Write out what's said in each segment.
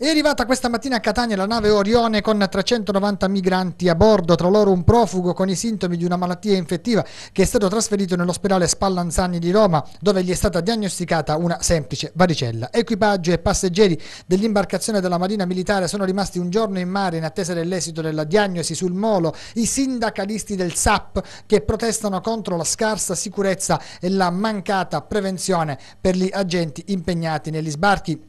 È arrivata questa mattina a Catania la nave Orione con 390 migranti a bordo, tra loro un profugo con i sintomi di una malattia infettiva che è stato trasferito nell'ospedale Spallanzani di Roma, dove gli è stata diagnosticata una semplice varicella. Equipaggio e passeggeri dell'imbarcazione della Marina Militare sono rimasti un giorno in mare in attesa dell'esito della diagnosi sul molo, i sindacalisti del SAP che protestano contro la scarsa sicurezza e la mancata prevenzione per gli agenti impegnati negli sbarchi.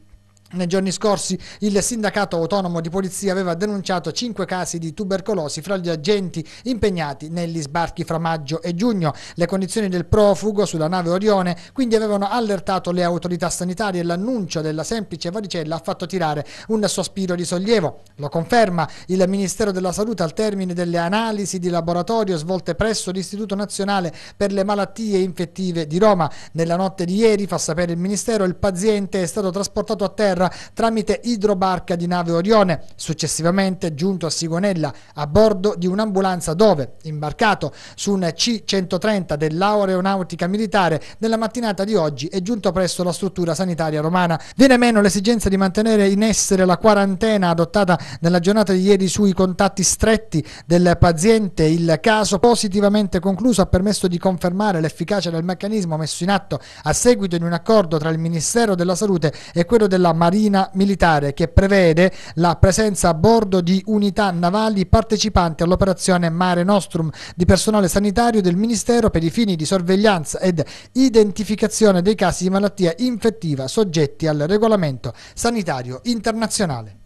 Nei giorni scorsi il sindacato autonomo di polizia aveva denunciato cinque casi di tubercolosi fra gli agenti impegnati negli sbarchi fra maggio e giugno. Le condizioni del profugo sulla nave Orione quindi avevano allertato le autorità sanitarie e l'annuncio della semplice varicella ha fatto tirare un sospiro di sollievo. Lo conferma il Ministero della Salute al termine delle analisi di laboratorio svolte presso l'Istituto Nazionale per le Malattie Infettive di Roma. Nella notte di ieri, fa sapere il Ministero, il paziente è stato trasportato a terra terra tramite idrobarca di nave Orione, successivamente giunto a Sigonella a bordo di un'ambulanza dove, imbarcato su un C-130 dell'Aeronautica Militare, nella mattinata di oggi è giunto presso la struttura sanitaria romana. Viene meno l'esigenza di mantenere in essere la quarantena adottata nella giornata di ieri sui contatti stretti del paziente. Il caso positivamente concluso ha permesso di confermare l'efficacia del meccanismo messo in atto a seguito di un accordo tra il Ministero della Salute e quello della Madonna Marina Militare che prevede la presenza a bordo di unità navali partecipanti all'operazione Mare Nostrum di personale sanitario del Ministero per i fini di sorveglianza ed identificazione dei casi di malattia infettiva soggetti al regolamento sanitario internazionale.